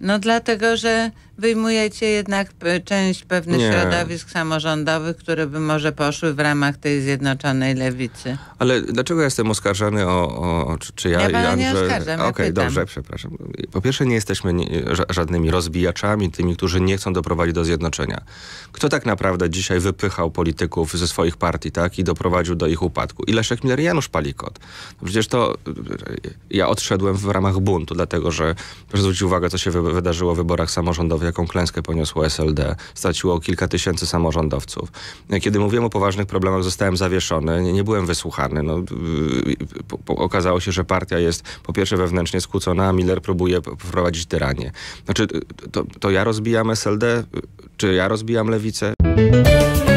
No dlatego, że wyjmujecie jednak część pewnych nie. środowisk samorządowych, które by może poszły w ramach tej zjednoczonej lewicy. Ale dlaczego jestem oskarżany o, o czy, czy ja, ja i Andrzej? nie oskarżam, Okej, okay, ja dobrze, przepraszam. Po pierwsze nie jesteśmy żadnymi rozbijaczami, tymi, którzy nie chcą doprowadzić do zjednoczenia. Kto tak naprawdę dzisiaj wypychał polityków ze swoich partii, tak, i doprowadził do ich upadku? I Leszek Miller Janusz Palikot. No przecież to ja odszedłem w ramach buntu, dlatego że zwrócił uwagę, co się wydarzyło w wyborach samorządowych jaką klęskę poniosło SLD. Straciło kilka tysięcy samorządowców. Kiedy mówiłem o poważnych problemach, zostałem zawieszony, nie, nie byłem wysłuchany. No, y, y, po, po, okazało się, że partia jest po pierwsze wewnętrznie skłócona, a Miller próbuje wprowadzić tyranię. Znaczy, y, to, to ja rozbijam SLD, czy ja rozbijam lewicę?